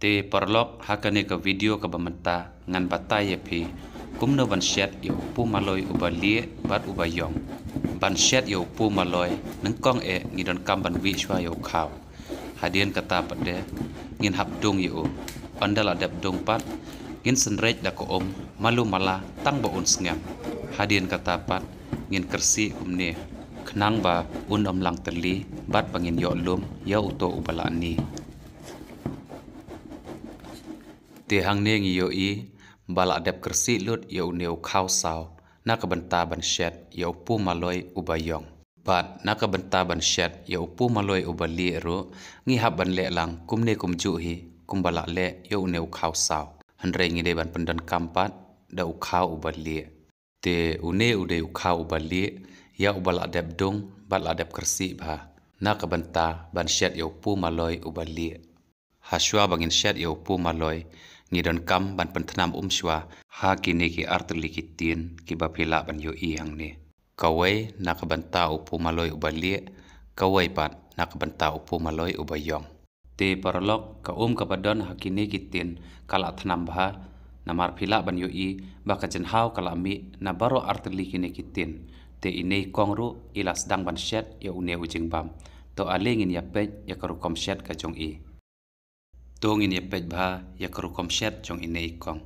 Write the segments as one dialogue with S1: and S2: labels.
S1: te parlok hakane ka video ka bamata ngan bataya phi kumno ban shet yo pu maloi uba lie bat uba yong ban shet yo pu maloi nang kong e ni don kam ban wi shwa yo khaw hadian kata pade ngin hap dung yo andal adap dung pat ngin senrej da ko om malu mala tang ba uns ngam hadian kata pat ngin kersi umne khnang ba un om lang terli bat pangin yo lum ya uto ubala ni เตหังเนงยอีบาลาเดบกรสิลุดยอเนวข้าวสาวนักบันตาบันเชดยอปูมาลอยอุบายองบาดนักบันตาบันเชดยอปูมาลอยอุบาลีรุงีหับบันเลลังคุมเนคุมจุฮีคุมบาลาเลยอเนวข้าวสาวหันเรงีได้บันปันดันกัมปัดดอข้าวอุบาลีเตอุเนอุเดอข้าวอุบาลี ngidon kam ban pentnam umswa ha kini ki artli ki tin ki ba phila ban yo i ang ne kawai nak ta upu maloi ubali kawai pan nak ta upu maloi ubayong te parlok ka um ka padon ha ki tin kala thnam bha namar phila ban yo i ba ka jen hau kala mi na baro art kini ki tin te inei kongru ilas dang ban shet ya une ujing bam to alingin ya pe ya karukom shet ka jong i tuông in yepet ba yakru kom shet chong in nei kong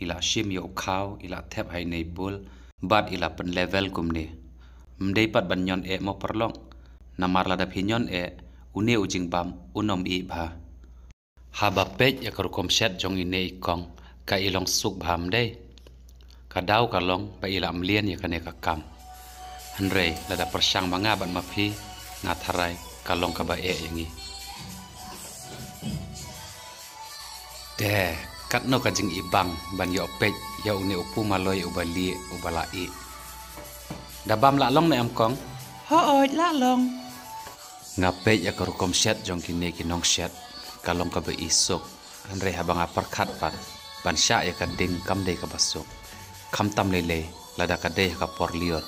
S1: ila shim yo khaw ila thep hai nei bul bat ila pen level kum ni mdei pat ban nyon e mo perlong namar la da phinyon e une ujing bam unom i ba ha ba pet yakru kom shet chong in nei kong ka ilong suk bam dei ka dau ka long ba ila mlian ya kane ka kam han rei la da persang manga ban ma phi nga tharai ka long ka ba e yangi de kat no kajing ibang ban yo pej ya uni upu maloi ubali ubalai dabam lalong na amkong hood lalong ngapej ya karukom set jong kini kinong set kalong kabe isok andre habang aperkat pan ban sya ya kading kam de ka basok kam tam lele lada ka de ka por lior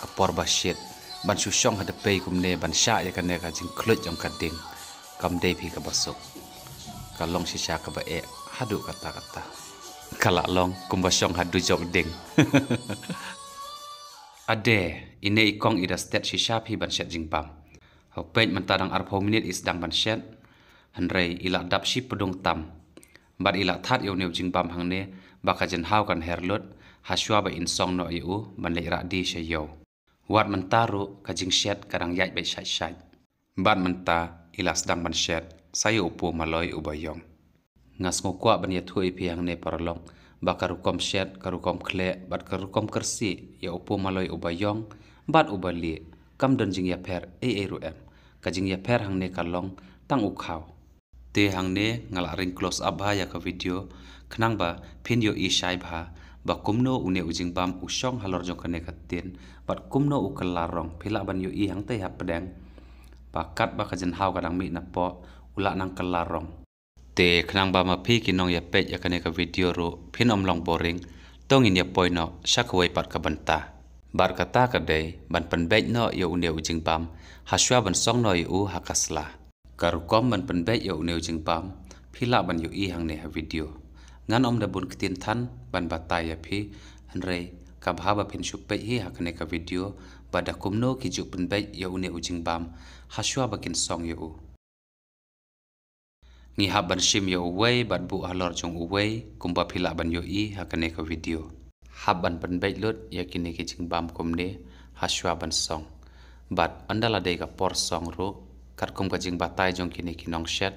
S1: ka por bashit ban susong hadape kumne ban sya ya kane ka jing klut jong kading kam de phi ka basok kalong si siya kaba e hadu kata kata kala long kumbasyong hadu jog ding ade ine ikong ida stet si siya pi ban shet jingpam hok pej mentarang arpo minit is dang ban shet hanrei ila dap si pedung tam bat ila that yo neu jingpam hangne baka jen hau kan herlot haswa ba in song no yu ban le ra di she yo wat mentaru ka jing shet karang yai be shai shai bat menta ila sedang ban shet saya upu maloi ubayong ngas ngokwa bania thui piang ne paralong ba karukom shet karukom kle bat karukom kersi ya upu maloi ubayong bat ubali kam don jing ya pher e e ru em ka jing ya pher hang ne kalong tang u khaw te hang ne ngala ring close up ha ya ka video khnang ba phin yo e shai bha ba kumno une ujing bam usong halor jong kane ka tien bat kumno u kalarong phila ban yo e hang te ha padang ba kat ba ka jen haw ka dang mi na po ulak nang kelarong te khnang ba ma kinong ki nong ya pet ya kane ka video ro phin om long boring tong in ya poino shakwai pat ka banta bar kata ka dei ban pen bek no yo ya une ujing pam haswa ban song no ya u hakasla karukom ban pen bek yo ya une ujing pam pila ban yu i hang ne ha video ngan om da bun kitin than ban bataya phi hanrei kabhaba pin shuppe hi hakane ka video bada kumno ki ju pun bai ya une ujing bam haswa kin song ya u ngi ban shim yo uwei ban bu alor jong uwei kumpa phila ban yo i hakane ka video hap ban ban bait lot yakine ki ching bam kum ha haswa ban song bat andala de ka por song ro kat kum ka jing batai jong kine ki nong shet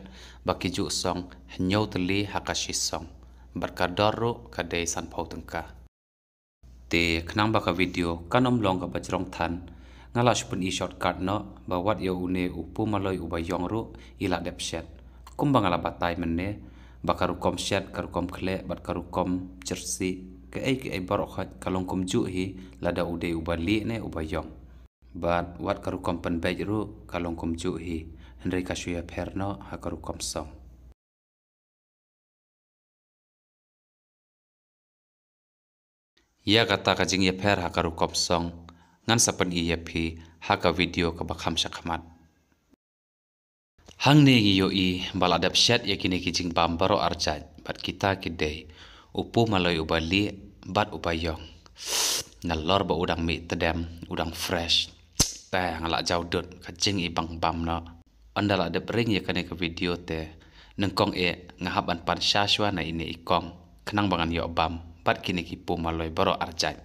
S1: ba ki ju song nyau tli hakashi song bar ka dor ro ka de san phau ka te khnang ba ka video kanom long ka bajrong than ngala shpun i shortcut no ba wat yo une upu maloi uba yong ro ila dep shet kum bangala batai menne bakaru kom shat karu kom khle bat karu kom jersi ke ei ke ei barok khat kalong kum ju hi lada ude ubali ne ubayong bat wat karu kom pen bej ru kalong kum ju hi henry kasuya perno ha karu kom song ia ya kata kajing ia ya per ha karu kom song ngan sapan ia ya pi ha ka video ka bakham shakhamat Hang ne gi yo i bal adap syat yakini kini kijing pamparo baro arjat bat kita kidei upu maloi ubali bat upayong nalor ba udang mi tedem udang fresh ta ngalak jau dot kajing i bang bam no anda de pering ring yakani ke video te nengkong e ngahap an pan syashwa na ini ikong kenang bangan yo bam bat kini kipu pu maloi baro arjat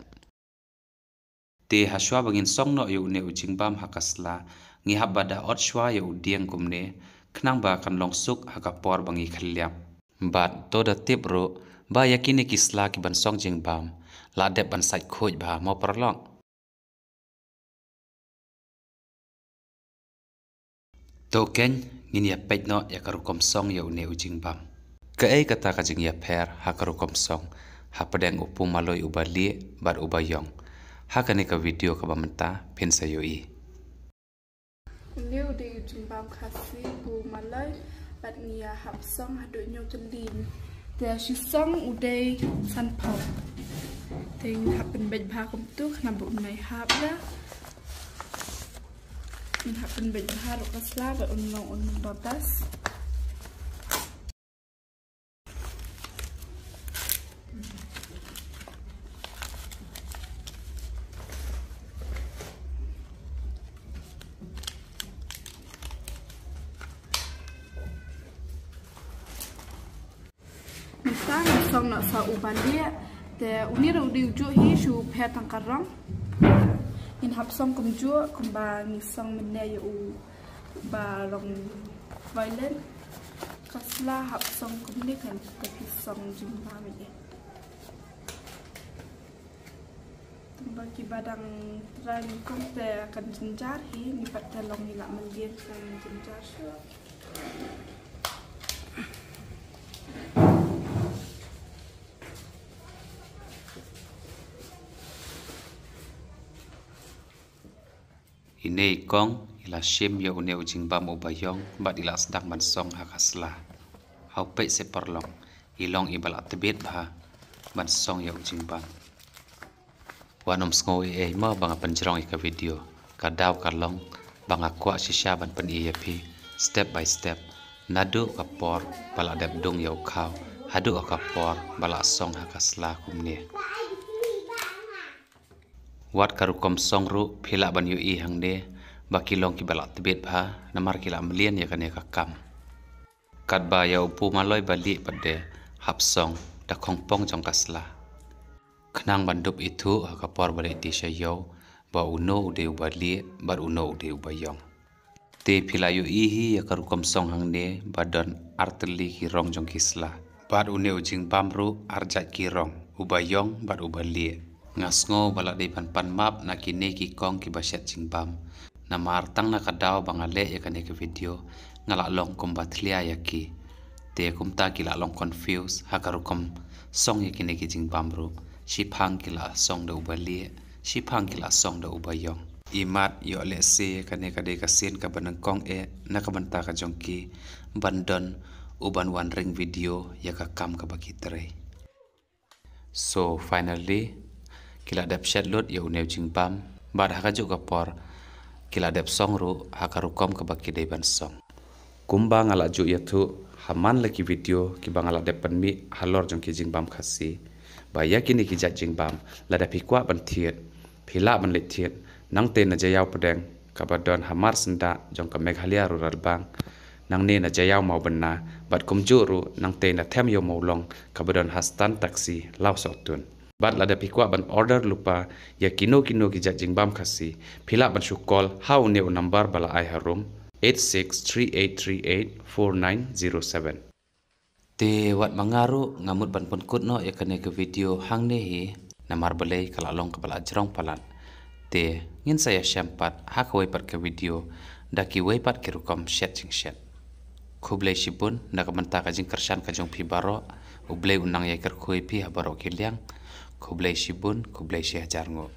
S1: te haswa bangin song no yo ne ujing bam hakasla ngi habada ot shwa yo dieng kumne kenang ba kan longsuk suk haka por bangi khaliap bat to da tip ro ba yakine kisla ki ban song jing bam la de ban sai khoj ba mo parlong to ken ngin ya pet no ya karu kom song yo ne ujing bam ka ei kata ka jing ya pher ha karu kom song ha padeng upu maloi ubali bar ubayong ha kane ka video ka bamta pen sayo i លាវឌីចំបំខាស៊ីពូម៉ាឡៃបាត់ងាហាប់សំហាដូចញោចលីនតែឈឺសំឧដេសាន់ផោតែហាប់ពេញបិចបាកំទូក្នុងបុំណៃហាប់ណាមិនហាប់ពេញបិចបារបស់ឡាបើអ៊ុនឡងអ៊ុនបតាស់ ran fa uban dia te unira udi ujo hi shu pe tang kar ran in hab som kum ju kum ba song men ne u violent kasla hab som kum ni kan te pi som jin bagi badang tren kom te akan jinjar hi ni pat te long ni la nei kong ila shim yo ujing ba mo bayong mbak man sedang mansong kasla hau pe se perlong ilong ibal atbit ha mansong yo ba wanom sngo e eh e ma banga penjerong ika video ka daw kadau kalong banga kwa shisha ban pen e pi step by step nadu kapor pala dap dung yo kau hadu kapor bala song kasla kumne wat karukom songru song ru phila ban yu i hang de baki long ki balak tibet pha namar kila melian ya kan ka ya kakam kat ba ya upu maloi bali pade hap song ta khong pong jong kasla khnang bandup itu por bale ti yo ba uno de bali bar uno de bayong te phila yu i hi ya karukom song hang de badan arteli ki rong jong kisla bat une ujing pamru arjat ki rong ubayong bat ubalie ngasngo balak di pan-pan map na kini kikong ki basyat jingbam na martang na kadaw bangale ya kan ke video ngalak long kombatlia ya ki te kumta ki long confuse hakarukom song ya kini ki jingbam ru shipang ki la song da ubali shipang ki la song da ubayong imat yo le se ya kani kade sin ka kong e na banta ka jongki bandon uban wan ring video ya ka kam ka bakitre so finally kila dep shed lot yo new jing pam bar haka ju ka por kila dep song ru haka ru kom ka baki de ban song kumba ngala ju ya thu haman la ki video ki bangala dep pan mi halor jong ki jing pam khasi ba ya ki ni ki ja jing pam la da pikwa ban thiet phila ban le thiet nang te na jayaw padeng ka ba don hamar senda jong ka meghalia ru rar bang nang ne na jayaw mau ban na bat kum ju ru nang te na them yo mau long ka ba don hastan taksi lau sok tun bat lada pikwa ban order lupa ya kino kino ki jajing bam khasi phila ban su call how ne number bala ai harum 8638384907 te wat mangaru ngamut ban pun kut no yakane ke video hang ne hi namar balai kala long kepala jerong palan te ngin saya syampat hak wai par ke video daki wei par ke rukom shet jing shet khublai shibun nak mentak ka jing kersan ka jong pi baro ublai unang ya ker khui habaro ke liang Khublai Shibun, Khublai Syekh Jarngo.